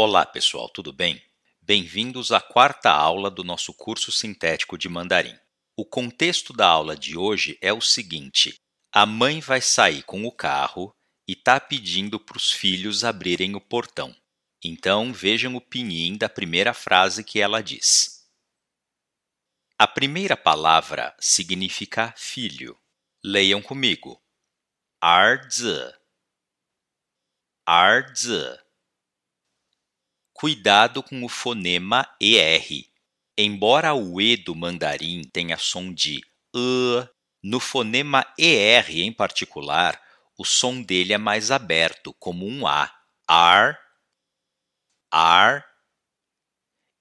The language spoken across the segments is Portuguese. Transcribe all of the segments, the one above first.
Olá, pessoal, tudo bem? Bem-vindos à quarta aula do nosso curso sintético de mandarim. O contexto da aula de hoje é o seguinte: a mãe vai sair com o carro e está pedindo para os filhos abrirem o portão. Então vejam o pinyin da primeira frase que ela diz. A primeira palavra significa filho. Leiam comigo. Arzi. Arzi. Cuidado com o fonema ER. Embora o E do mandarim tenha som de E, no fonema ER em particular, o som dele é mais aberto, como um A. Ar, ar.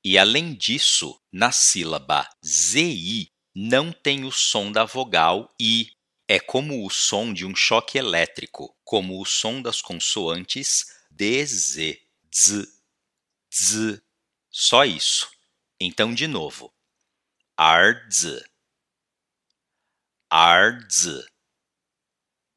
E além disso, na sílaba ZI não tem o som da vogal I. É como o som de um choque elétrico, como o som das consoantes DZ, Z z, só isso. Então, de novo. Arz, arz.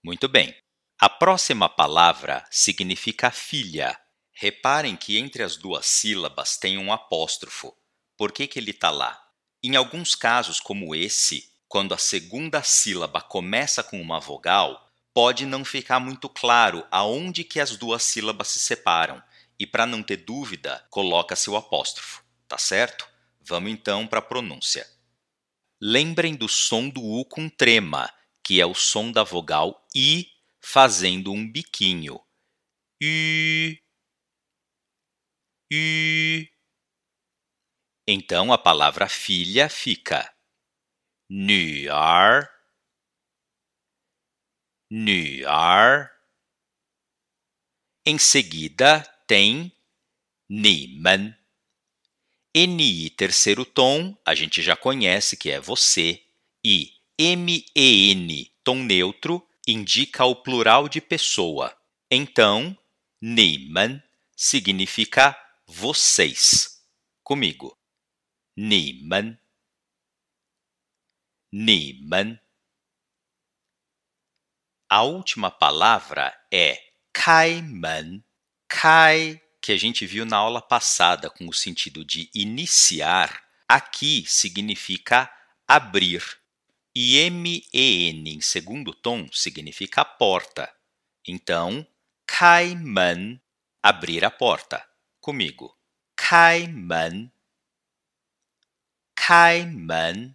Muito bem. A próxima palavra significa filha. Reparem que entre as duas sílabas tem um apóstrofo. Por que, que ele está lá? Em alguns casos, como esse, quando a segunda sílaba começa com uma vogal, pode não ficar muito claro aonde que as duas sílabas se separam e para não ter dúvida, coloca seu apóstrofo, tá certo? Vamos então para a pronúncia. Lembrem do som do U com trema, que é o som da vogal I fazendo um biquinho. I, I. Então a palavra filha fica Nuar, Nuar. Em seguida, tem ni men. E ni, terceiro tom, a gente já conhece que é você. E men, tom neutro, indica o plural de pessoa. Então, ni men significa vocês. Comigo. Ni men. Ni men. A última palavra é kaimen kai, que a gente viu na aula passada com o sentido de iniciar, aqui significa abrir. E MEN em segundo tom significa porta. Então, kai man, abrir a porta. Comigo. Kai man. Kai man.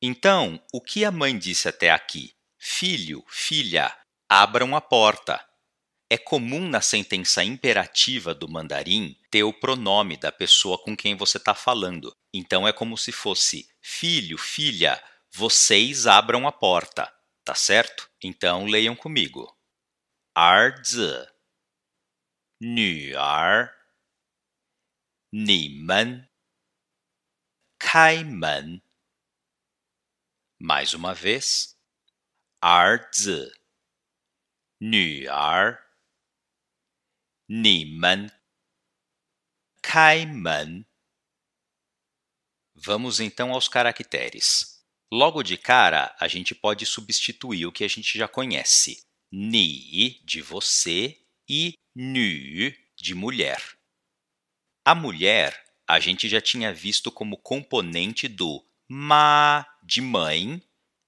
Então, o que a mãe disse até aqui? Filho, filha, abram a porta. É comum na sentença imperativa do mandarim ter o pronome da pessoa com quem você está falando. Então é como se fosse filho, filha, vocês abram a porta, tá certo? Então leiam comigo. Arzi, nuar, nimen, kaimen. Mais uma vez. Arzi, nuar, 你们开门。Vamos então aos caracteres. Logo de cara, a gente pode substituir o que a gente já conhece. Ni de você e nu de mulher. A mulher a gente já tinha visto como componente do ma de mãe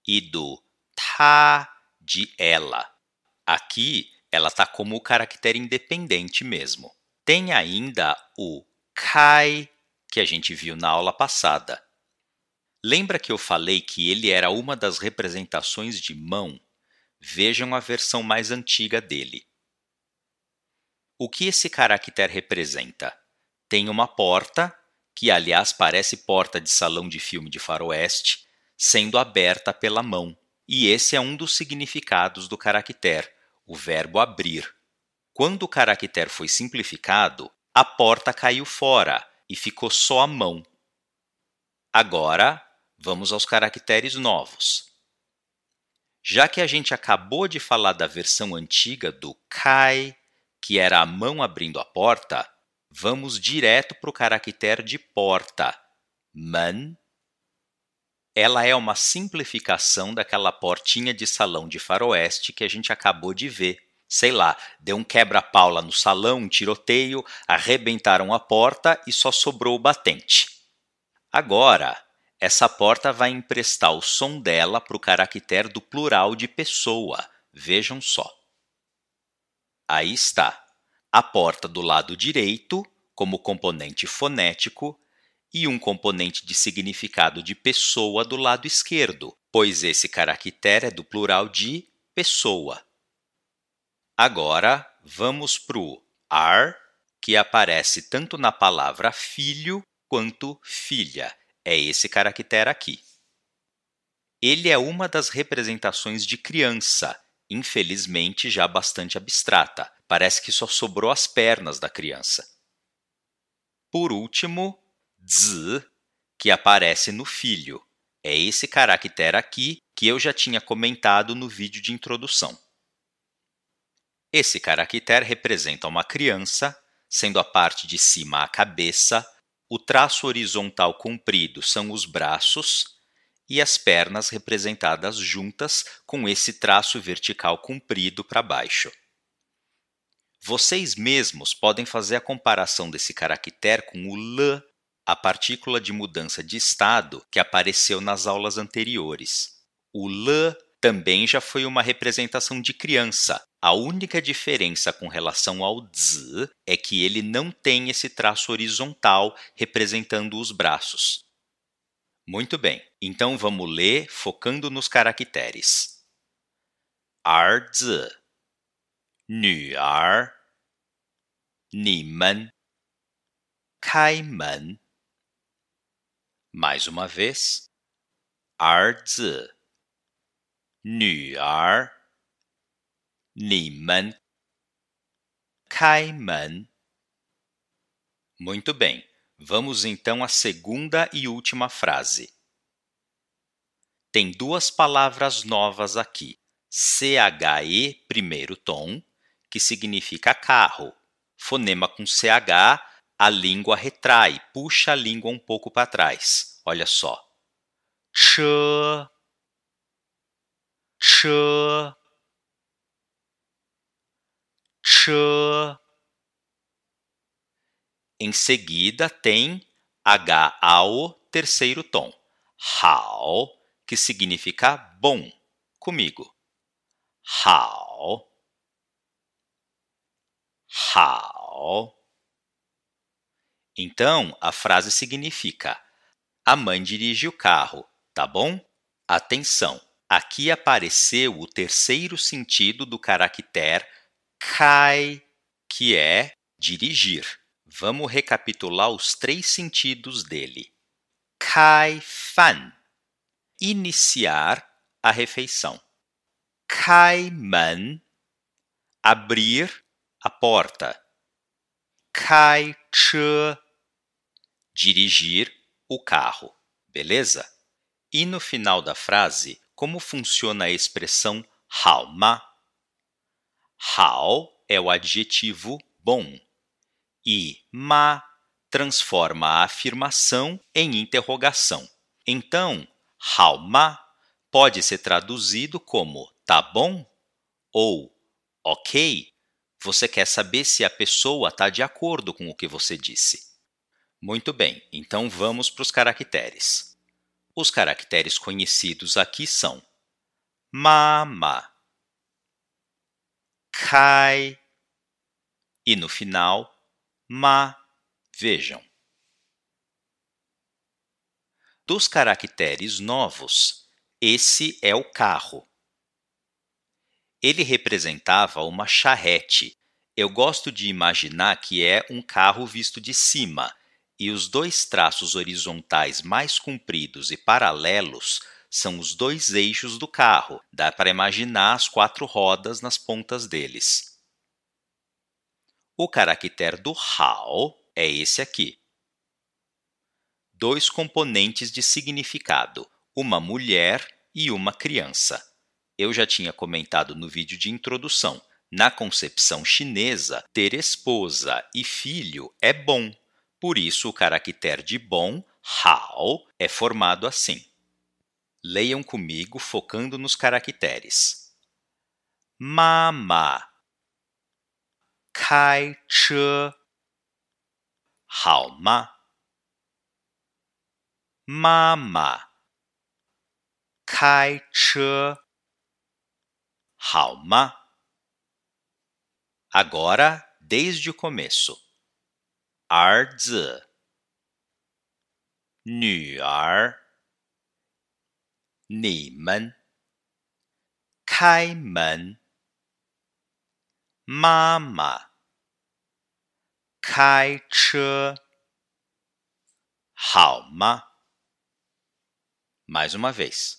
e do ta de ela. Aqui ela tá como o caractere independente mesmo. Tem ainda o kai que a gente viu na aula passada. Lembra que eu falei que ele era uma das representações de mão? Vejam a versão mais antiga dele. O que esse caractere representa? Tem uma porta, que aliás parece porta de salão de filme de faroeste, sendo aberta pela mão, e esse é um dos significados do caractere o verbo abrir. Quando o caractere foi simplificado, a porta caiu fora e ficou só a mão. Agora, vamos aos caracteres novos. Já que a gente acabou de falar da versão antiga do cai, que era a mão abrindo a porta, vamos direto para o caractere de porta, man, ela é uma simplificação daquela portinha de salão de faroeste que a gente acabou de ver. Sei lá, deu um quebra-pau lá no salão, um tiroteio, arrebentaram a porta e só sobrou o batente. Agora, essa porta vai emprestar o som dela para o caractere do plural de pessoa. Vejam só. Aí está. A porta do lado direito, como componente fonético, e um componente de significado de pessoa do lado esquerdo, pois esse caractere é do plural de pessoa. Agora, vamos para o are, que aparece tanto na palavra filho quanto filha. É esse caractere aqui. Ele é uma das representações de criança, infelizmente já bastante abstrata. Parece que só sobrou as pernas da criança. Por último, z que aparece no filho. É esse caractere aqui que eu já tinha comentado no vídeo de introdução. Esse caractere representa uma criança, sendo a parte de cima a cabeça, o traço horizontal comprido são os braços e as pernas representadas juntas com esse traço vertical comprido para baixo. Vocês mesmos podem fazer a comparação desse caractere com o L a partícula de mudança de estado que apareceu nas aulas anteriores. O L também já foi uma representação de criança. A única diferença com relação ao z é que ele não tem esse traço horizontal representando os braços. Muito bem, então vamos ler focando nos caracteres. Ar zi, nu ar, ni mais uma vez. Ar zi. Nü ar. Ni men. Muito bem. Vamos então à segunda e última frase. Tem duas palavras novas aqui. CHE, primeiro tom, que significa carro. Fonema com CH a língua retrai, puxa a língua um pouco para trás. Olha só. Ch, ch, ch. Em seguida tem H ao terceiro tom. Hao, que significa bom. Comigo. Hao. Hao. Então, a frase significa: A mãe dirige o carro, tá bom? Atenção! Aqui apareceu o terceiro sentido do caractere kai, que é dirigir. Vamos recapitular os três sentidos dele. Kai fan, iniciar a refeição. Kai man, abrir a porta. Kai che, dirigir o carro, beleza? E no final da frase, como funciona a expressão "how ma? "How" é o adjetivo bom e ma transforma a afirmação em interrogação. Então, "how ma pode ser traduzido como tá bom ou ok. Você quer saber se a pessoa está de acordo com o que você disse. Muito bem, então vamos para os caracteres. Os caracteres conhecidos aqui são mama, kai e no final ma. Vejam. Dos caracteres novos, esse é o carro. Ele representava uma charrete. Eu gosto de imaginar que é um carro visto de cima e os dois traços horizontais mais compridos e paralelos são os dois eixos do carro. Dá para imaginar as quatro rodas nas pontas deles. O caractere do how é esse aqui. Dois componentes de significado, uma mulher e uma criança. Eu já tinha comentado no vídeo de introdução. Na concepção chinesa, ter esposa e filho é bom, por isso, o caractere de bom, how, é formado assim. Leiam comigo, focando nos caracteres. Mama, kai che, hao ma. Mama, kai che, hao ma. Agora, desde o começo. 儿子、女儿、你们开门，妈妈开车，好吗？Mais uma vez，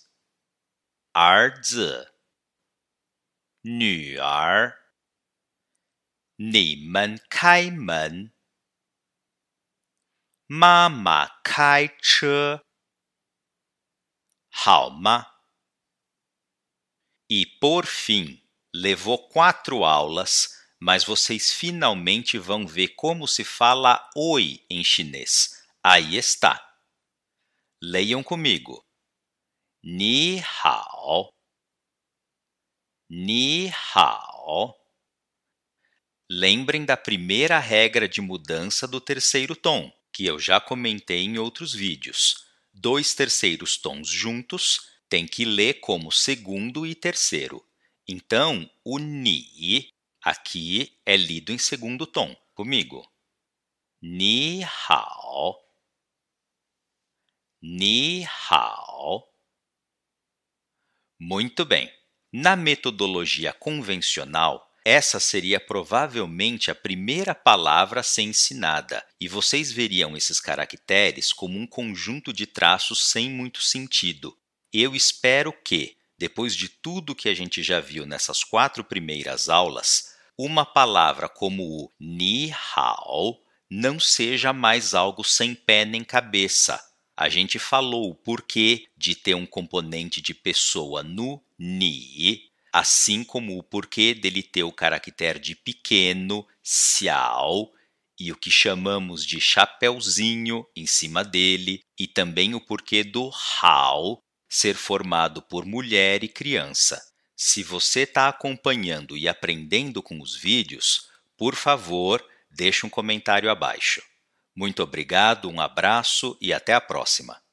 儿子、女儿、你们开门。妈妈开车好吗？E por fim, levou quatro aulas, mas vocês finalmente vão ver como se fala oi em chinês. Aí está. Leiam comigo. Ni hao. Ni hao. Lembrem da primeira regra de mudança do terceiro tom que eu já comentei em outros vídeos. Dois terceiros tons juntos tem que ler como segundo e terceiro. Então, o ni aqui é lido em segundo tom. Comigo. Ni hao. Ni hao. Muito bem. Na metodologia convencional, essa seria provavelmente a primeira palavra a ser ensinada, e vocês veriam esses caracteres como um conjunto de traços sem muito sentido. Eu espero que, depois de tudo que a gente já viu nessas quatro primeiras aulas, uma palavra como o ni hao não seja mais algo sem pé nem cabeça. A gente falou o porquê de ter um componente de pessoa no ni assim como o porquê dele ter o caractere de pequeno, xiao, e o que chamamos de chapéuzinho em cima dele, e também o porquê do hao ser formado por mulher e criança. Se você está acompanhando e aprendendo com os vídeos, por favor, deixe um comentário abaixo. Muito obrigado, um abraço e até a próxima!